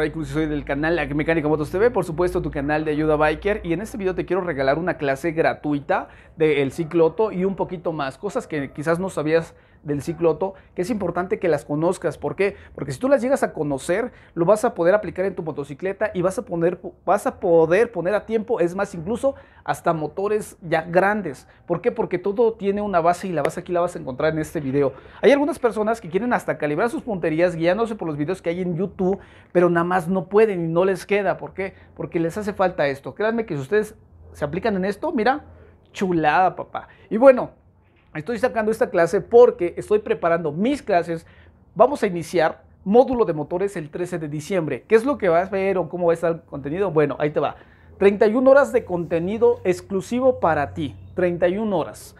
Ray soy del canal Mecánica Motos TV, por supuesto tu canal de ayuda biker y en este video te quiero regalar una clase gratuita del cicloto y un poquito más, cosas que quizás no sabías del ciclo que es importante que las conozcas. ¿Por qué? Porque si tú las llegas a conocer, lo vas a poder aplicar en tu motocicleta y vas a, poner, vas a poder poner a tiempo, es más, incluso hasta motores ya grandes. ¿Por qué? Porque todo tiene una base y la base aquí la vas a encontrar en este video. Hay algunas personas que quieren hasta calibrar sus punterías guiándose por los videos que hay en YouTube, pero nada más no pueden y no les queda. ¿Por qué? Porque les hace falta esto. Créanme que si ustedes se aplican en esto, mira, chulada, papá. Y bueno, Estoy sacando esta clase porque estoy preparando mis clases. Vamos a iniciar módulo de motores el 13 de diciembre. ¿Qué es lo que vas a ver o cómo va a estar el contenido? Bueno, ahí te va. 31 horas de contenido exclusivo para ti. 31 horas.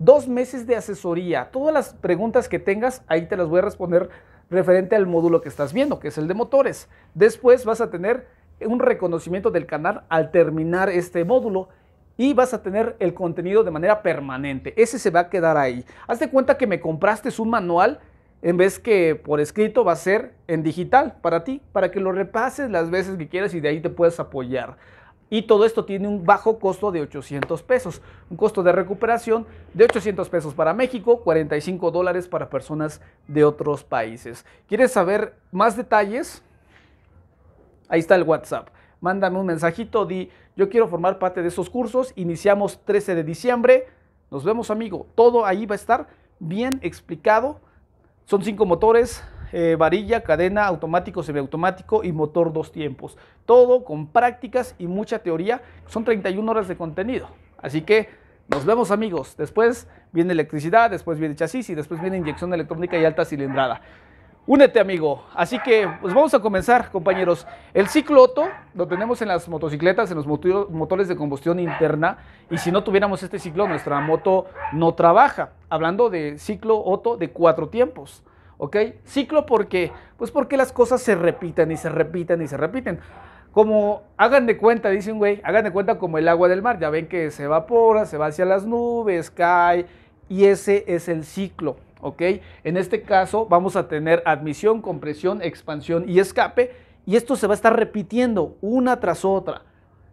Dos meses de asesoría. Todas las preguntas que tengas, ahí te las voy a responder referente al módulo que estás viendo, que es el de motores. Después vas a tener un reconocimiento del canal al terminar este módulo y vas a tener el contenido de manera permanente. Ese se va a quedar ahí. Hazte cuenta que me compraste un manual en vez que por escrito va a ser en digital para ti, para que lo repases las veces que quieras y de ahí te puedes apoyar. Y todo esto tiene un bajo costo de 800 pesos, un costo de recuperación de 800 pesos para México, 45 dólares para personas de otros países. ¿Quieres saber más detalles? Ahí está el WhatsApp mándame un mensajito, di, yo quiero formar parte de esos cursos, iniciamos 13 de diciembre, nos vemos amigo, todo ahí va a estar bien explicado, son cinco motores, eh, varilla, cadena, automático, semiautomático y motor dos tiempos, todo con prácticas y mucha teoría, son 31 horas de contenido, así que nos vemos amigos, después viene electricidad, después viene chasis y después viene inyección electrónica y alta cilindrada. Únete, amigo. Así que pues vamos a comenzar, compañeros. El ciclo Otto lo tenemos en las motocicletas, en los motores de combustión interna. Y si no tuviéramos este ciclo, nuestra moto no trabaja. Hablando de ciclo Otto de cuatro tiempos. ¿Ok? Ciclo porque, pues porque las cosas se repiten y se repiten y se repiten. Como hagan de cuenta, dicen, güey, hagan de cuenta como el agua del mar. Ya ven que se evapora, se va hacia las nubes, cae. Y ese es el ciclo. ¿ok? En este caso vamos a tener admisión, compresión, expansión y escape y esto se va a estar repitiendo una tras otra.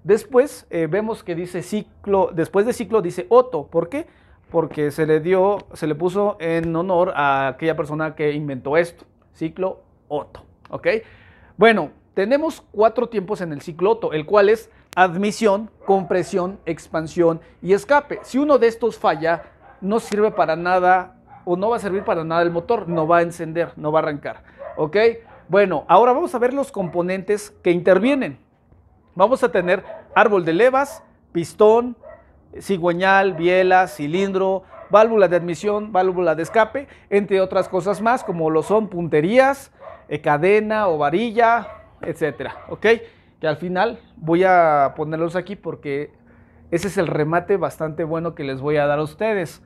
Después eh, vemos que dice ciclo, después de ciclo dice Otto, ¿por qué? Porque se le dio, se le puso en honor a aquella persona que inventó esto, ciclo Otto, ¿ok? Bueno, tenemos cuatro tiempos en el ciclo Otto, el cual es admisión, compresión, expansión y escape. Si uno de estos falla, no sirve para nada o no va a servir para nada el motor, no va a encender, no va a arrancar. ¿Ok? Bueno, ahora vamos a ver los componentes que intervienen. Vamos a tener árbol de levas, pistón, cigüeñal, biela, cilindro, válvula de admisión, válvula de escape, entre otras cosas más, como lo son punterías, eh, cadena o varilla, etcétera, ¿ok? Que al final voy a ponerlos aquí porque ese es el remate bastante bueno que les voy a dar a ustedes.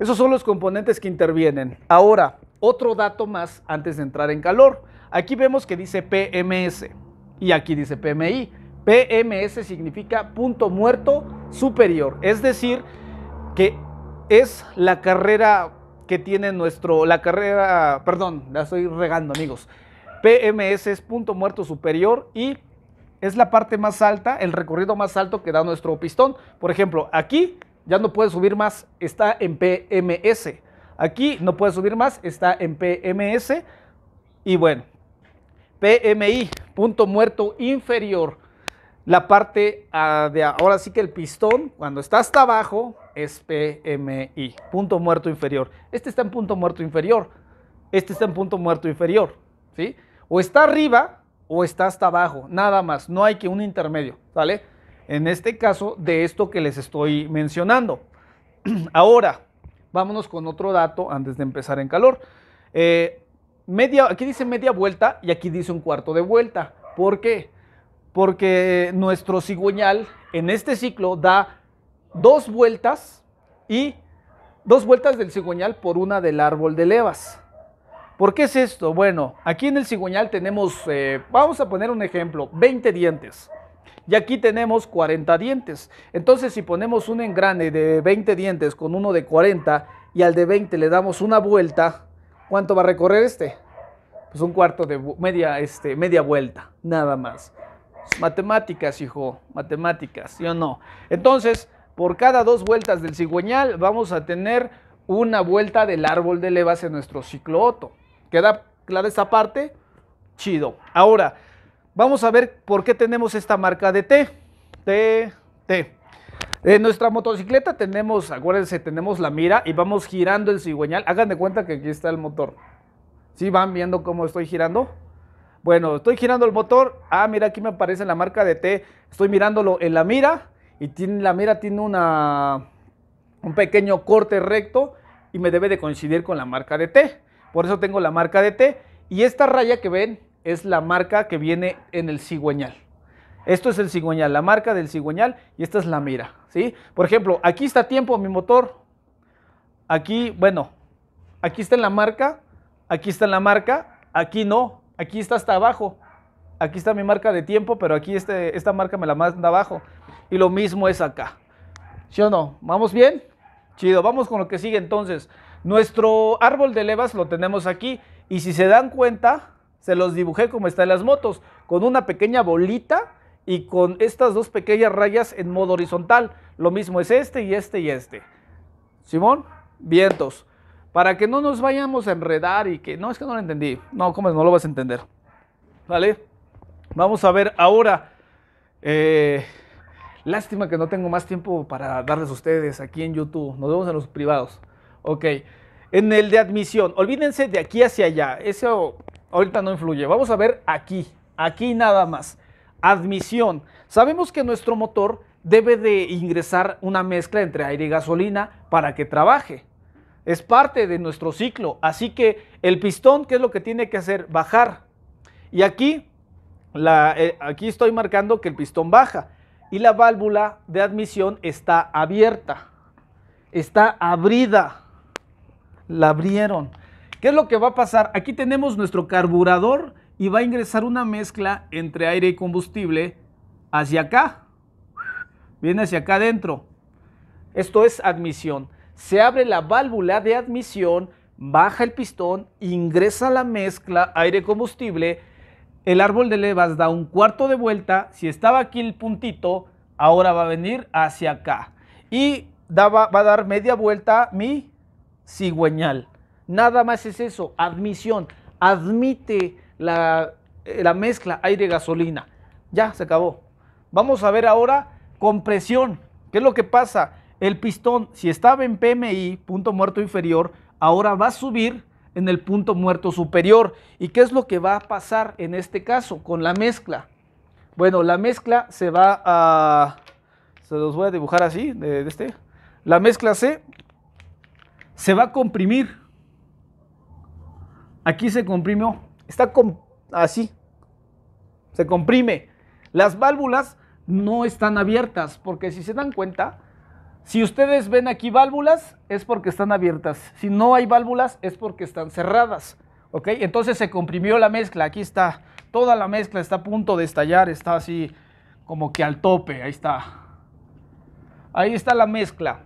Esos son los componentes que intervienen. Ahora, otro dato más antes de entrar en calor. Aquí vemos que dice PMS y aquí dice PMI. PMS significa punto muerto superior, es decir, que es la carrera que tiene nuestro, la carrera, perdón, la estoy regando amigos. PMS es punto muerto superior y es la parte más alta, el recorrido más alto que da nuestro pistón. Por ejemplo, aquí ya no puede subir más, está en PMS. Aquí no puede subir más, está en PMS. Y bueno, PMI, punto muerto inferior. La parte ah, de ahora sí que el pistón, cuando está hasta abajo, es PMI, punto muerto inferior. Este está en punto muerto inferior. Este está en punto muerto inferior. ¿sí? O está arriba o está hasta abajo, nada más. No hay que un intermedio, ¿vale? en este caso de esto que les estoy mencionando. Ahora, vámonos con otro dato antes de empezar en calor. Eh, media, aquí dice media vuelta y aquí dice un cuarto de vuelta. ¿Por qué? Porque nuestro cigüeñal en este ciclo da dos vueltas y dos vueltas del cigüeñal por una del árbol de levas. ¿Por qué es esto? Bueno, aquí en el cigüeñal tenemos, eh, vamos a poner un ejemplo, 20 dientes y aquí tenemos 40 dientes. Entonces si ponemos un engrane de 20 dientes con uno de 40 y al de 20 le damos una vuelta, ¿cuánto va a recorrer este? Pues un cuarto de media, este, media vuelta, nada más. Matemáticas, hijo, matemáticas, ¿sí o no? Entonces, por cada dos vueltas del cigüeñal vamos a tener una vuelta del árbol de levas en nuestro ciclo Otto. ¿Queda clara esa parte? Chido. Ahora, Vamos a ver por qué tenemos esta marca de T. T, T. En nuestra motocicleta tenemos, acuérdense, tenemos la mira y vamos girando el cigüeñal. Hagan de cuenta que aquí está el motor. ¿Sí van viendo cómo estoy girando? Bueno, estoy girando el motor. Ah, mira, aquí me aparece la marca de T. Estoy mirándolo en la mira y tiene, la mira tiene una, un pequeño corte recto y me debe de coincidir con la marca de T. Por eso tengo la marca de T. Y esta raya que ven es la marca que viene en el cigüeñal. Esto es el cigüeñal, la marca del cigüeñal y esta es la mira, ¿sí? Por ejemplo, aquí está tiempo mi motor. Aquí, bueno, aquí está en la marca, aquí está en la marca, aquí no, aquí está hasta abajo. Aquí está mi marca de tiempo, pero aquí este, esta marca me la manda abajo. Y lo mismo es acá. ¿Sí o no? ¿Vamos bien? Chido, vamos con lo que sigue entonces. Nuestro árbol de levas lo tenemos aquí y si se dan cuenta, se los dibujé como están las motos, con una pequeña bolita y con estas dos pequeñas rayas en modo horizontal. Lo mismo es este y este y este. Simón, vientos. Para que no nos vayamos a enredar y que no, es que no lo entendí. No, ¿cómo no lo vas a entender? ¿Vale? Vamos a ver ahora. Eh, lástima que no tengo más tiempo para darles a ustedes aquí en YouTube. Nos vemos en los privados. Ok. En el de admisión. Olvídense de aquí hacia allá. Eso ahorita no influye. Vamos a ver aquí, aquí nada más. Admisión. Sabemos que nuestro motor debe de ingresar una mezcla entre aire y gasolina para que trabaje. Es parte de nuestro ciclo. Así que el pistón, ¿qué es lo que tiene que hacer? Bajar. Y aquí, eh, aquí estoy marcando que el pistón baja. Y la válvula de admisión está abierta. Está abrida. La abrieron. ¿Qué es lo que va a pasar? Aquí tenemos nuestro carburador y va a ingresar una mezcla entre aire y combustible hacia acá. Viene hacia acá adentro. Esto es admisión. Se abre la válvula de admisión, baja el pistón, ingresa la mezcla aire-combustible, el árbol de levas da un cuarto de vuelta, si estaba aquí el puntito, ahora va a venir hacia acá. Y va a dar media vuelta mi cigüeñal. Nada más es eso, admisión. Admite eh, la, mezcla aire-gasolina. Ya, se acabó. Vamos a ver ahora compresión. ¿Qué es lo que pasa? El pistón, si estaba en PMI, punto muerto inferior, ahora va a subir en el punto muerto superior. ¿Y qué es lo que va a pasar en este caso con la mezcla? Bueno, la mezcla se va a... Se los voy a dibujar así, de este. La mezcla C se va a comprimir Aquí se comprimió. Oh, está así. Se comprime. Las válvulas no están abiertas porque si se dan cuenta, si ustedes ven aquí válvulas es porque están abiertas. Si no hay válvulas es porque están cerradas. ¿Ok? Entonces se comprimió la mezcla. Aquí está. Toda la mezcla está a punto de estallar. Está así como que al tope. Ahí está. Ahí está la mezcla.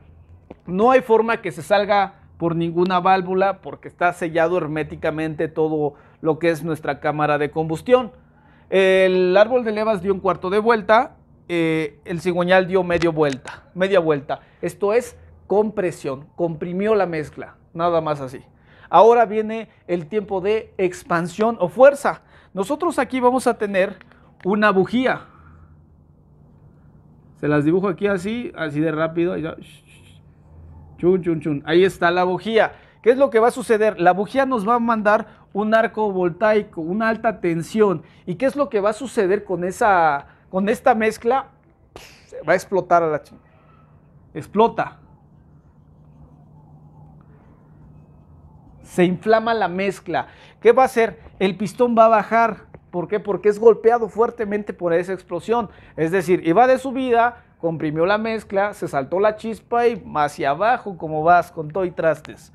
No hay forma que se salga por ninguna válvula porque está sellado herméticamente todo lo que es nuestra cámara de combustión. El árbol de levas dio un cuarto de vuelta, eh, el cigüeñal dio medio vuelta, media vuelta. Esto es compresión, comprimió la mezcla, nada más así. Ahora viene el tiempo de expansión o fuerza. Nosotros aquí vamos a tener una bujía. Se las dibujo aquí así, así de rápido. Chun, chun, chun. Ahí está la bujía. ¿Qué es lo que va a suceder? La bujía nos va a mandar un arco voltaico, una alta tensión. ¿Y qué es lo que va a suceder con, esa, con esta mezcla? Se va a explotar a la chingada. Explota. Se inflama la mezcla. ¿Qué va a hacer? El pistón va a bajar. ¿Por qué? Porque es golpeado fuertemente por esa explosión. Es decir, y va de subida, comprimió la mezcla, se saltó la chispa y hacia abajo como vas con todo y trastes.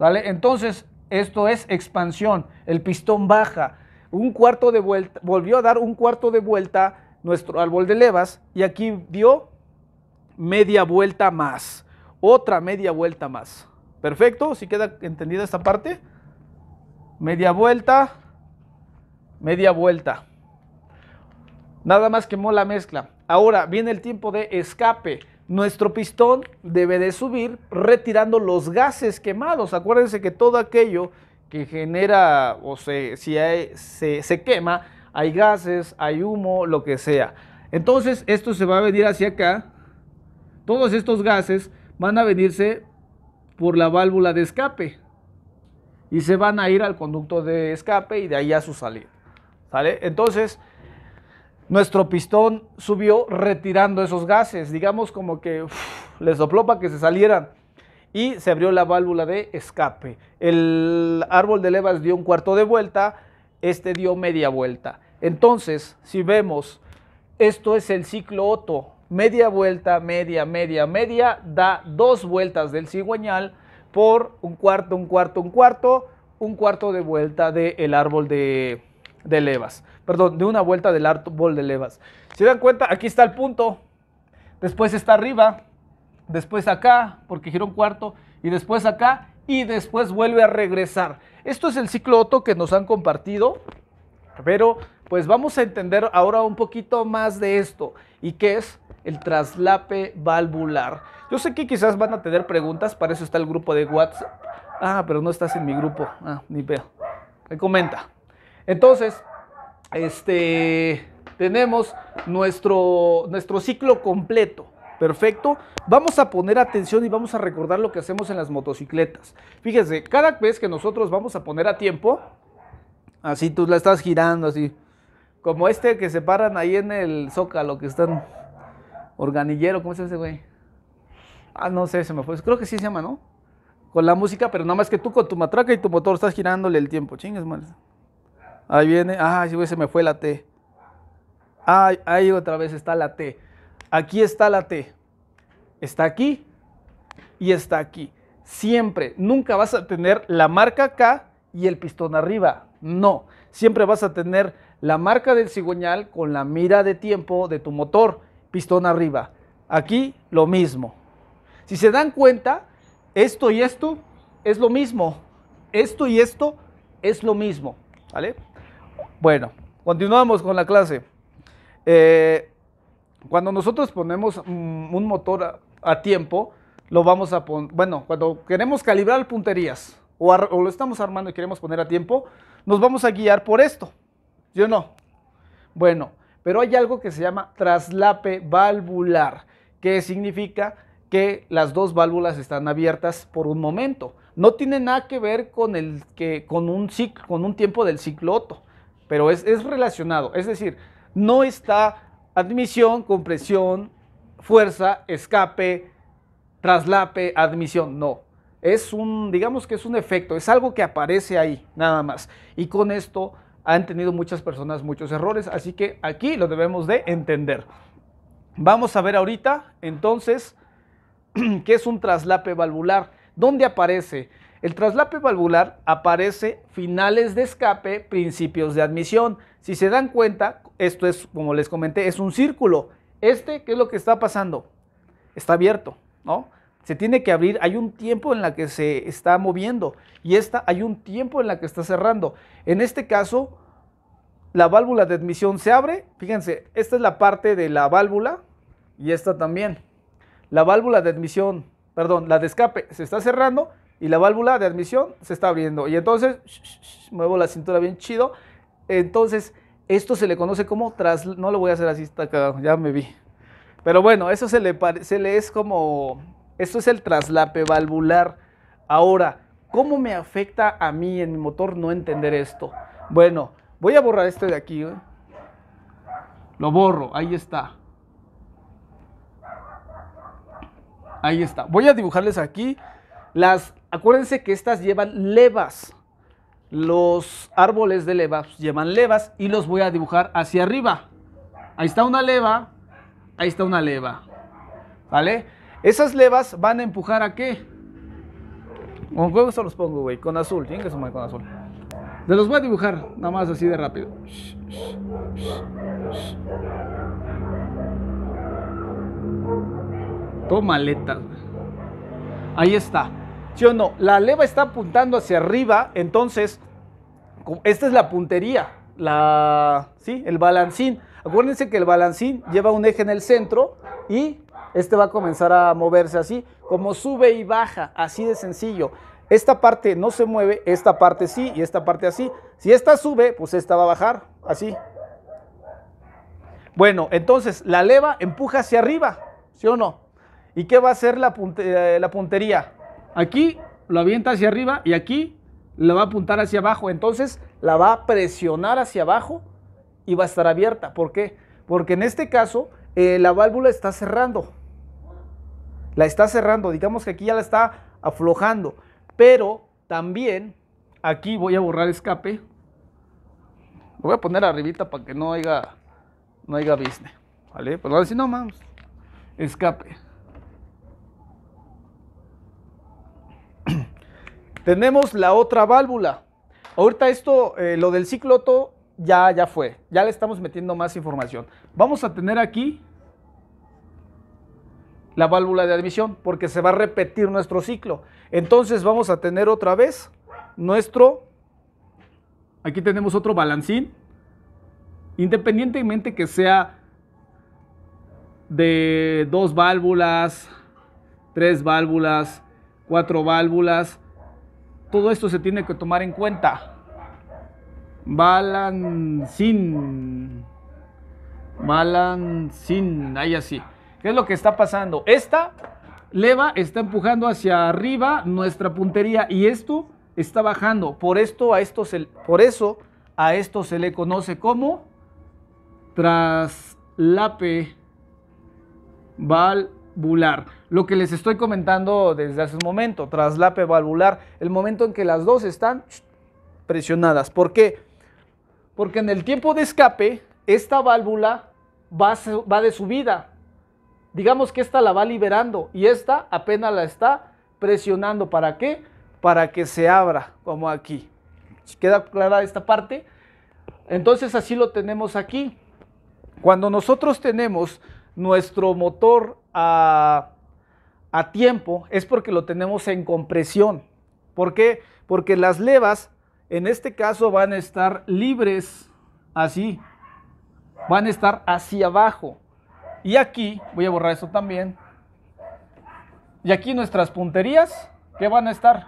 ¿Vale? Entonces, esto es expansión, el pistón baja, un cuarto de vuelta, volvió a dar un cuarto de vuelta nuestro árbol de levas y aquí dio media vuelta más, otra media vuelta más. Perfecto, si queda entendida esta parte. Media vuelta, media vuelta. Nada más quemó la mezcla. Ahora viene el tiempo de escape. Nuestro pistón debe de subir retirando los gases quemados. Acuérdense que todo aquello que genera o se, si se, quema, hay gases, hay humo, lo que sea. Entonces esto se va a venir hacia acá. Todos estos gases van a venirse por la válvula de escape y se van a ir al conducto de escape y de ahí a su salida. ¿Sale? Entonces, nuestro pistón subió retirando esos gases, digamos como que les dobló para que se salieran y se abrió la válvula de escape. El árbol de levas dio un cuarto de vuelta, este dio media vuelta. Entonces, si vemos, esto es el ciclo Otto, media vuelta, media, media, media, da dos vueltas del cigüeñal por un cuarto, un cuarto, un cuarto, un cuarto de vuelta del árbol de levas perdón, de una vuelta del árbol de levas. Si dan cuenta, aquí está el punto, después está arriba, después acá, porque giró un cuarto, y después acá, y después vuelve a regresar. Esto es el ciclo Otto que nos han compartido, pero pues vamos a entender ahora un poquito más de esto y qué es el traslape valvular. Yo sé que quizás van a tener preguntas, para eso está el grupo de WhatsApp. Ah, pero no estás en mi grupo. Ah, ni veo. Me comenta. Entonces, este, tenemos nuestro, nuestro ciclo completo. Perfecto. Vamos a poner atención y vamos a recordar lo que hacemos en las motocicletas. Fíjense, cada vez que nosotros vamos a poner a tiempo, así tú la estás girando, así, como este que se paran ahí en el zócalo, que están organillero, ¿cómo se es ese güey? Ah, no sé, se me fue. Creo que sí se llama, ¿no? Con la música, pero nada más que tú con tu matraca y tu motor estás girándole el tiempo. Chingues, mal. Ahí viene. Ay, ah, se me fue la T. ahí otra vez está la T. Aquí está la T. Está aquí y está aquí. Siempre, nunca vas a tener la marca acá y el pistón arriba. No, siempre vas a tener la marca del cigüeñal con la mira de tiempo de tu motor, pistón arriba. Aquí lo mismo. Si se dan cuenta, esto y esto es lo mismo. Esto y esto es lo mismo. ¿Vale? Bueno, continuamos con la clase. Eh, cuando nosotros ponemos mm, un motor a, tiempo, lo vamos a poner, bueno, cuando queremos calibrar punterías o, lo estamos armando y queremos poner a tiempo, nos vamos a guiar por esto, yo no? Bueno, pero hay algo que se llama traslape valvular, que significa que las dos válvulas están abiertas por un momento. No tiene nada que ver con, el, que, con, un, con un tiempo del ciclo pero es, relacionado. Es decir, no está admisión, compresión, fuerza, escape, traslape, admisión, no. Es un, digamos que es un efecto, es algo que aparece ahí, nada más. Y con esto han tenido muchas personas muchos errores, así que aquí lo debemos de entender. Vamos a ver ahorita, entonces, qué es un traslape valvular, dónde aparece, el traslape valvular aparece finales de escape, principios de admisión. Si se dan cuenta, esto es, como les comenté, es un círculo. Este, ¿qué es lo que está pasando? Está abierto, ¿no? Se tiene que abrir, hay un tiempo en la que se está moviendo y esta hay un tiempo en la que está cerrando. En este caso, la válvula de admisión se abre, fíjense, esta es la parte de la válvula y esta también. La válvula de admisión, perdón, la de escape se está cerrando y la válvula de admisión se está abriendo. Y entonces, muevo la cintura bien chido. Entonces, esto se le conoce como tras... No lo voy a hacer así, está cagado, ya me vi. Pero bueno, eso se le, se le es como... Esto es el traslape valvular. Ahora, ¿cómo me afecta a mí en mi motor no entender esto? Bueno, voy a borrar esto de aquí. ¿eh? Lo borro, ahí está. Ahí está. Voy a dibujarles aquí las, Acuérdense que estas llevan levas. Los árboles de levas pues, llevan levas y los voy a dibujar hacia arriba. Ahí está una leva, ahí está una leva. ¿Vale? Esas levas van a empujar a qué? ¿Con juego se los pongo, güey? Con azul, tienen que sumar con azul. Se los voy a dibujar, nada más así de rápido. Toma maletas. Ahí está. ¿Sí o no? La leva está apuntando hacia arriba, entonces, esta es la puntería, la, ¿sí? El balancín. Acuérdense que el balancín lleva un eje en el centro y este va a comenzar a moverse así, como sube y baja, así de sencillo. Esta parte no se mueve, esta parte sí y esta parte así. Si esta sube, pues esta va a bajar, así. Bueno, entonces la leva empuja hacia arriba, ¿sí o no? ¿Y qué va a hacer la, eh, la puntería? Aquí lo avienta hacia arriba y aquí la va a apuntar hacia abajo. Entonces la va a presionar hacia abajo y va a estar abierta. ¿Por qué? Porque en este caso eh, la válvula está cerrando. La está cerrando. Digamos que aquí ya la está aflojando. Pero también aquí voy a borrar escape. Lo voy a poner arribita para que no haya, no haya business. ¿Vale? Pues ahora si no, vamos. Escape. Tenemos la otra válvula. Ahorita esto, eh, lo del cicloto, ya, ya fue. Ya le estamos metiendo más información. Vamos a tener aquí la válvula de admisión, porque se va a repetir nuestro ciclo. Entonces vamos a tener otra vez nuestro, aquí tenemos otro balancín, independientemente que sea de dos válvulas, tres válvulas, cuatro válvulas, todo esto se tiene que tomar en cuenta. Balancín. Balancín. Ahí así. ¿Qué es lo que está pasando? Esta leva está empujando hacia arriba nuestra puntería y esto está bajando. Por, esto a esto se, por eso a esto se le conoce como traslape valvular lo que les estoy comentando desde hace un momento, traslape valvular, el momento en que las dos están presionadas. ¿Por qué? Porque en el tiempo de escape, esta válvula va, va de subida. Digamos que esta la va liberando y esta apenas la está presionando. ¿Para qué? Para que se abra, como aquí. ¿Queda clara esta parte? Entonces así lo tenemos aquí. Cuando nosotros tenemos nuestro motor a a tiempo es porque lo tenemos en compresión. ¿Por qué? Porque las levas en este caso van a estar libres así, van a estar hacia abajo. Y aquí, voy a borrar eso también. Y aquí nuestras punterías, ¿qué van a estar?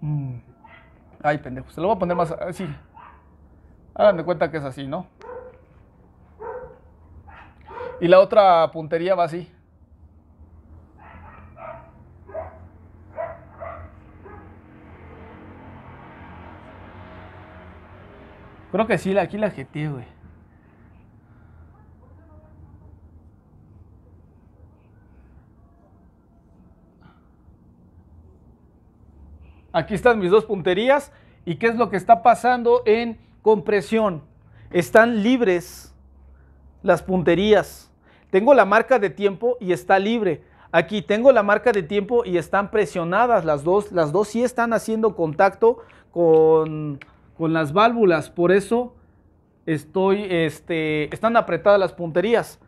Mm. Ay, pendejo, se lo voy a poner más así. Ah, Hagan de cuenta que es así, ¿no? Y la otra puntería va así. Creo que sí, aquí la jeteé, güey. Aquí están mis dos punterías. ¿Y qué es lo que está pasando en con presión. Están libres las punterías. Tengo la marca de tiempo y está libre. Aquí tengo la marca de tiempo y están presionadas las dos. Las dos sí están haciendo contacto con, las válvulas. Por eso estoy, este, están apretadas las punterías.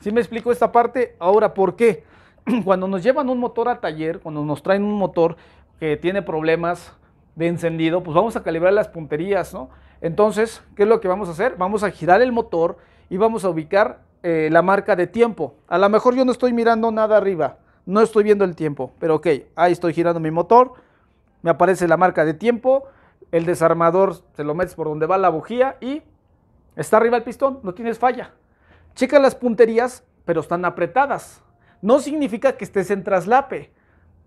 si me explico esta parte? Ahora, ¿por qué? Cuando nos llevan un motor a taller, cuando nos traen un motor que tiene problemas, de encendido, pues vamos a calibrar las punterías, ¿no? Entonces, ¿qué es lo que vamos a hacer? Vamos a girar el motor y vamos a ubicar eh, la marca de tiempo. A lo mejor yo no estoy mirando nada arriba, no estoy viendo el tiempo, pero ok, ahí estoy girando mi motor, me aparece la marca de tiempo, el desarmador se lo metes por donde va la bujía y está arriba el pistón, no tienes falla. Checa las punterías, pero están apretadas. No significa que estés en traslape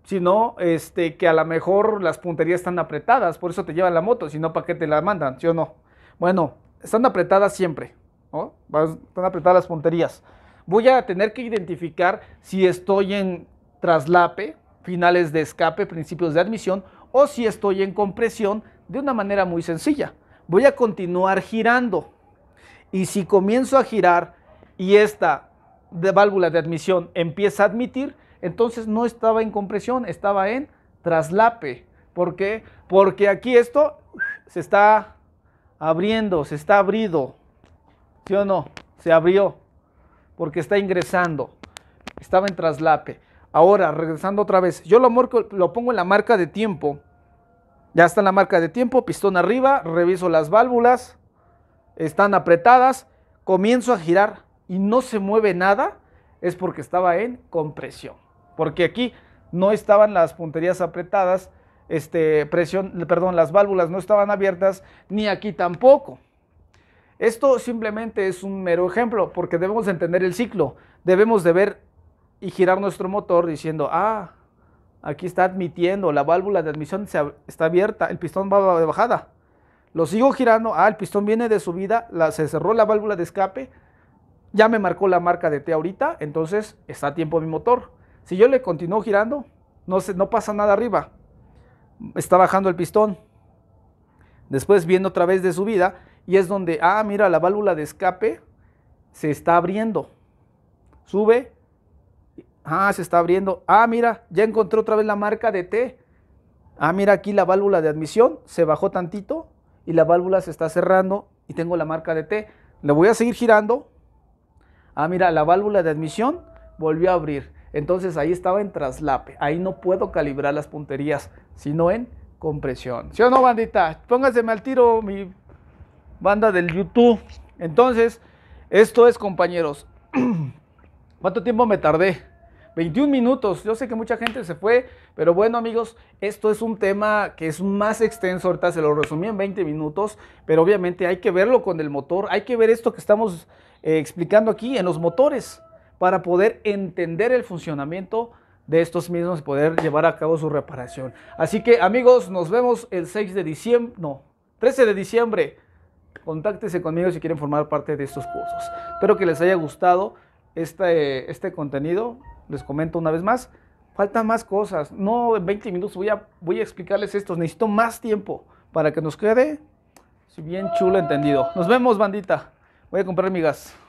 sino este, que a lo mejor las punterías están apretadas, por eso te llevan la moto, si no, ¿para qué te la mandan? ¿Sí o no? Bueno, están apretadas siempre, Están apretadas las punterías. Voy a tener que identificar si estoy en traslape, finales de escape, principios de admisión, o si estoy en compresión de una manera muy sencilla. Voy a continuar girando. Y si comienzo a girar y esta de válvula de admisión empieza a admitir, entonces no estaba en compresión, estaba en traslape. ¿Por qué? Porque aquí esto se está abriendo, se está abrido. ¿Sí o no? Se abrió porque está ingresando. Estaba en traslape. Ahora, regresando otra vez, yo lo, lo pongo en la marca de tiempo. Ya está en la marca de tiempo, pistón arriba, reviso las válvulas, están apretadas, comienzo a girar y no se mueve nada, es porque estaba en compresión porque aquí no estaban las punterías apretadas, este, presión, perdón, las válvulas no estaban abiertas, ni aquí tampoco. Esto simplemente es un mero ejemplo, porque debemos entender el ciclo, debemos de ver y girar nuestro motor diciendo, ah, aquí está admitiendo, la válvula de admisión está abierta, el pistón va de bajada. Lo sigo girando, ah, el pistón viene de subida, la, se cerró la válvula de escape, ya me marcó la marca de T ahorita, entonces está a tiempo mi motor. Si yo le continúo girando, no, no pasa nada arriba. Está bajando el pistón. Después viendo otra vez de subida y es donde, ah, mira, la válvula de escape se está abriendo. Sube. Ah, se está abriendo. Ah, mira, ya encontré otra vez la marca de T. Ah, mira aquí la válvula de admisión, se bajó tantito y la válvula se está cerrando y tengo la marca de T. Le voy a seguir girando. Ah, mira, la válvula de admisión volvió a abrir. Entonces ahí estaba en traslape. Ahí no puedo calibrar las punterías, sino en compresión. ¿Sí o no, bandita? Pónganse al tiro mi banda del YouTube. Entonces, esto es, compañeros. ¿Cuánto tiempo me tardé? 21 minutos. Yo sé que mucha gente se fue, pero bueno, amigos, esto es un tema que es más extenso. Ahorita se lo resumí en 20 minutos, pero obviamente hay que verlo con el motor. Hay que ver esto que estamos eh, explicando aquí en los motores para poder entender el funcionamiento de estos mismos y poder llevar a cabo su reparación. Así que amigos, nos vemos el 6 de diciembre, no, 13 de diciembre. Contáctese conmigo si quieren formar parte de estos cursos. Espero que les haya gustado este, este contenido. Les comento una vez más, faltan más cosas. No, en 20 minutos voy a, voy a explicarles estos. Necesito más tiempo para que nos quede si bien chulo entendido. Nos vemos, bandita. Voy a comprar mi gas.